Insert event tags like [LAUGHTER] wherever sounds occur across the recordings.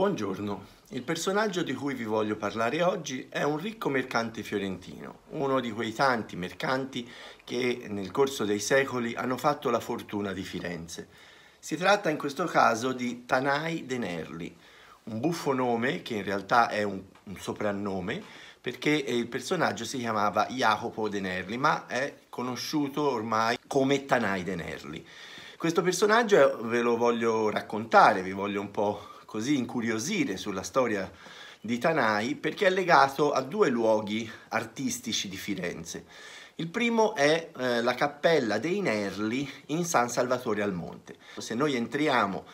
Buongiorno, il personaggio di cui vi voglio parlare oggi è un ricco mercante fiorentino, uno di quei tanti mercanti che nel corso dei secoli hanno fatto la fortuna di Firenze. Si tratta in questo caso di Tanai De Nerli, un buffo nome che in realtà è un, un soprannome perché il personaggio si chiamava Jacopo De Nerli, ma è conosciuto ormai come Tanai De Nerli. Questo personaggio ve lo voglio raccontare, vi voglio un po' così incuriosire sulla storia di Tanai perché è legato a due luoghi artistici di Firenze. Il primo è eh, la cappella dei Nerli in San Salvatore al Monte. Se noi entriamo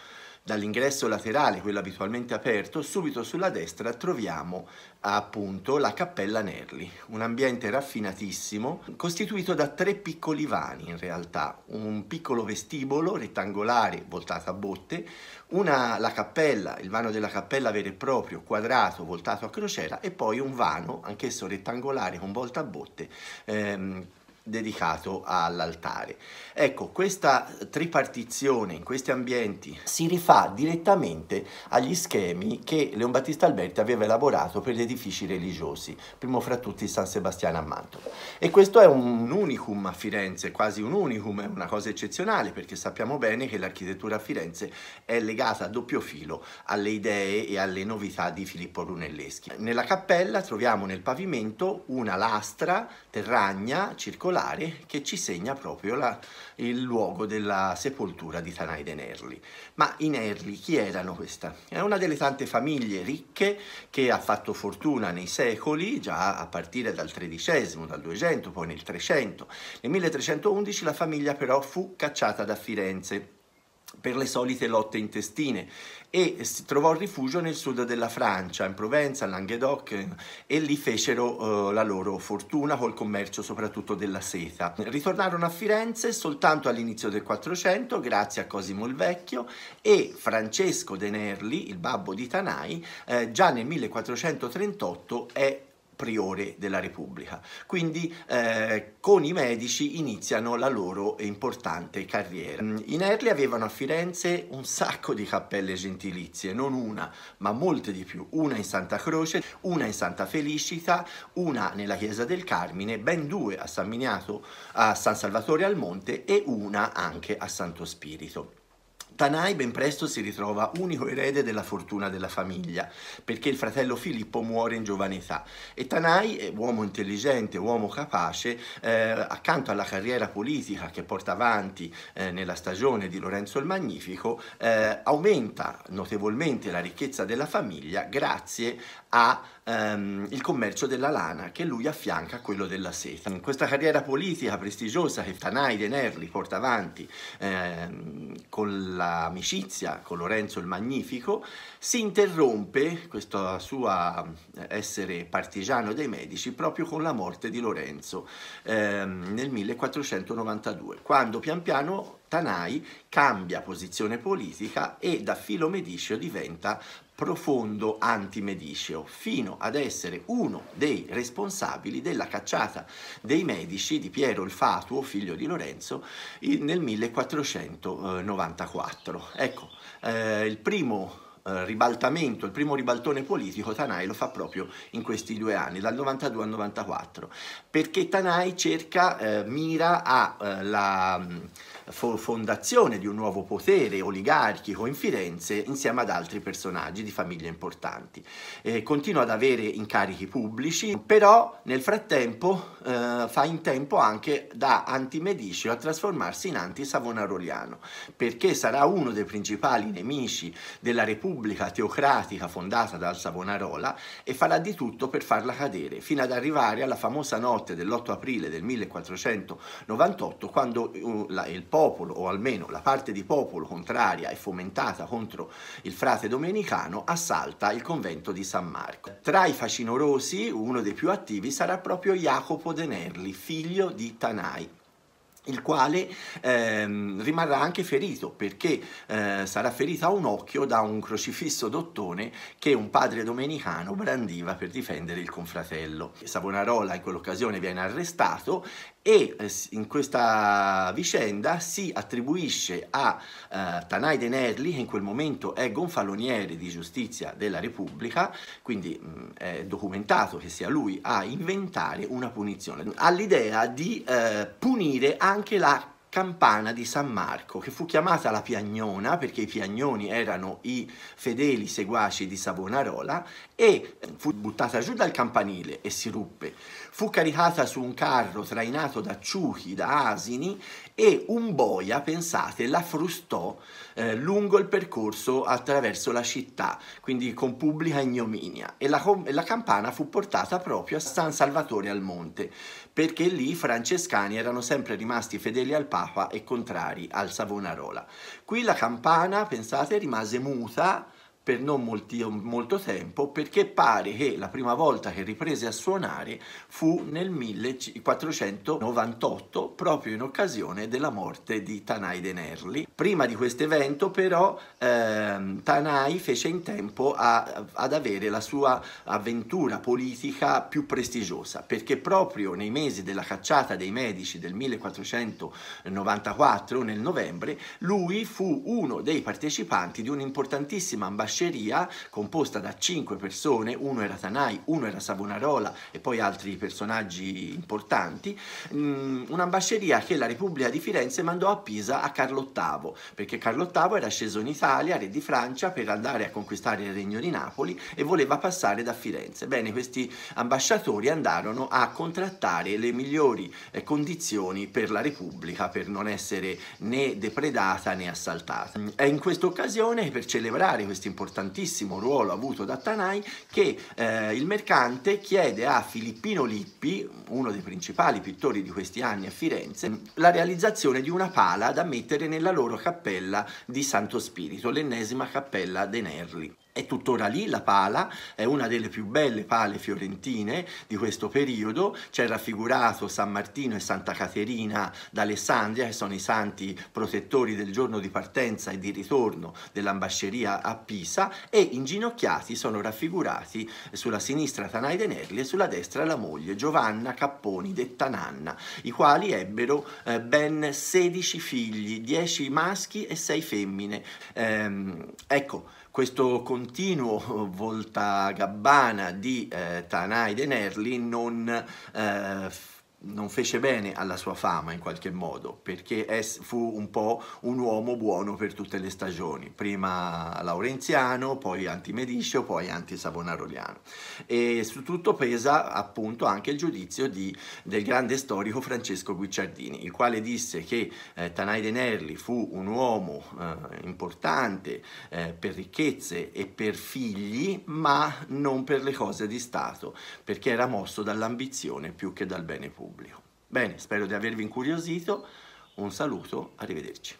Dall'ingresso laterale, quello abitualmente aperto, subito sulla destra troviamo appunto la Cappella Nerli, un ambiente raffinatissimo costituito da tre piccoli vani in realtà, un piccolo vestibolo rettangolare voltato a botte, una, la cappella, il vano della cappella vero e proprio, quadrato, voltato a crociera e poi un vano, anch'esso rettangolare con volta a botte, ehm, dedicato all'altare. Ecco, questa tripartizione in questi ambienti si rifà direttamente agli schemi che Leon Battista Alberti aveva elaborato per gli edifici religiosi, primo fra tutti San Sebastiano a Mantova. E questo è un unicum a Firenze, quasi un unicum, è una cosa eccezionale perché sappiamo bene che l'architettura a Firenze è legata a doppio filo alle idee e alle novità di Filippo Brunelleschi. Nella cappella troviamo nel pavimento una lastra terragna circolare particolare che ci segna proprio la, il luogo della sepoltura di Tanaide Nerli. Ma i Nerli chi erano questa? È una delle tante famiglie ricche che ha fatto fortuna nei secoli, già a partire dal XIII, dal 200, poi nel 300. Nel 1311 la famiglia però fu cacciata da Firenze per le solite lotte intestine e si trovò rifugio nel sud della Francia, in Provenza, a Languedoc e lì fecero eh, la loro fortuna col commercio soprattutto della seta. Ritornarono a Firenze soltanto all'inizio del 400 grazie a Cosimo il Vecchio e Francesco de Nerli, il babbo di Tanai, eh, già nel 1438 è priore della Repubblica. Quindi eh, con i medici iniziano la loro importante carriera. Mm, I Nerli avevano a Firenze un sacco di cappelle gentilizie, non una, ma molte di più. Una in Santa Croce, una in Santa Felicita, una nella chiesa del Carmine, ben due a San Miniato, a San Salvatore al Monte e una anche a Santo Spirito. Tanai ben presto si ritrova unico erede della fortuna della famiglia, perché il fratello Filippo muore in giovane età e Tanai, eh, uomo intelligente, uomo capace, eh, accanto alla carriera politica che porta avanti eh, nella stagione di Lorenzo il Magnifico, eh, aumenta notevolmente la ricchezza della famiglia grazie al ehm, commercio della lana che lui affianca a quello della seta. In questa carriera politica prestigiosa che Tanai De Nerli porta avanti ehm, con la l'amicizia con Lorenzo il Magnifico, si interrompe questo suo eh, essere partigiano dei Medici proprio con la morte di Lorenzo ehm, nel 1492, quando pian piano Tanai cambia posizione politica e da filo mediscio diventa profondo antimediceo fino ad essere uno dei responsabili della cacciata dei medici di Piero il Fatuo, figlio di Lorenzo, nel 1494. Eh, ecco, eh, il primo eh, ribaltamento, il primo ribaltone politico Tanai lo fa proprio in questi due anni, dal 92 al 94, perché Tanai cerca, eh, mira alla eh, mm, fondazione di un nuovo potere oligarchico in Firenze insieme ad altri personaggi di famiglie importanti. Eh, continua ad avere incarichi pubblici, però nel frattempo eh, fa in tempo anche da antimedicio a trasformarsi in anti-savonaroliano, perché sarà uno dei principali nemici della Repubblica repubblica teocratica fondata dal Savonarola e farà di tutto per farla cadere, fino ad arrivare alla famosa notte dell'8 aprile del 1498, quando uh, il popolo, o almeno la parte di popolo contraria e fomentata contro il frate domenicano, assalta il convento di San Marco. Tra i facinorosi, uno dei più attivi sarà proprio Jacopo de Nerli, figlio di Tanai il quale ehm, rimarrà anche ferito perché eh, sarà ferito a un occhio da un crocifisso d'ottone che un padre domenicano brandiva per difendere il confratello. Savonarola in quell'occasione viene arrestato e eh, in questa vicenda si attribuisce a eh, Tanai Denerli, che in quel momento è gonfaloniere di giustizia della Repubblica, quindi mh, è documentato che sia lui a inventare una punizione, all'idea di eh, punire anche la campana di San Marco, che fu chiamata la Piagnona perché i Piagnoni erano i fedeli seguaci di Savonarola, e eh, fu buttata giù dal campanile e si ruppe. Fu caricata su un carro trainato da ciuchi, da asini, e un boia, pensate, la frustò eh, lungo il percorso attraverso la città, quindi con pubblica ignominia. E la, e la campana fu portata proprio a San Salvatore al Monte, perché lì i francescani erano sempre rimasti fedeli al Papa Papa e contrari al Savonarola. Qui la campana, pensate, rimase muta per non molti, molto tempo perché pare che la prima volta che riprese a suonare fu nel 1498 proprio in occasione della morte di Tanai de Nerli. Prima di questo evento però ehm, Tanai fece in tempo a, ad avere la sua avventura politica più prestigiosa perché proprio nei mesi della cacciata dei medici del 1494 nel novembre lui fu uno dei partecipanti di un'importantissima ambasciata sceria composta da cinque persone, uno era Tanai, uno era Savonarola e poi altri personaggi importanti, mm, un'ambasceria che la Repubblica di Firenze mandò a Pisa a Carlo VIII, perché Carlo VIII era sceso in Italia, re di Francia, per andare a conquistare il regno di Napoli e voleva passare da Firenze. Bene, questi ambasciatori andarono a contrattare le migliori eh, condizioni per la Repubblica, per non essere né depredata né assaltata. È in questa occasione, per celebrare questo importante importantissimo ruolo avuto da Tanai che eh, il mercante chiede a Filippino Lippi, uno dei principali pittori di questi anni a Firenze, la realizzazione di una pala da mettere nella loro cappella di Santo Spirito, l'ennesima cappella dei Nerli. È tuttora lì la pala, è una delle più belle pale fiorentine di questo periodo, c'è raffigurato San Martino e Santa Caterina d'Alessandria, che sono i santi protettori del giorno di partenza e di ritorno dell'ambasceria a Pisa, e inginocchiati sono raffigurati sulla sinistra Tanaide Nerli e sulla destra la moglie Giovanna Capponi, detta Nanna, i quali ebbero eh, ben 16 figli, 10 maschi e 6 femmine. Ehm, ecco, questo continuo [LAUGHS] volta gabbana di eh, Tanaide Nerli non eh, non fece bene alla sua fama in qualche modo, perché fu un po' un uomo buono per tutte le stagioni, prima Laurenziano, poi anti-Mediscio, poi anti-Savonaroliano. E su tutto pesa appunto anche il giudizio di, del grande storico Francesco Guicciardini, il quale disse che eh, de Nerli fu un uomo eh, importante eh, per ricchezze e per figli, ma non per le cose di Stato, perché era mosso dall'ambizione più che dal bene pubblico pubblico. Bene, spero di avervi incuriosito, un saluto, arrivederci.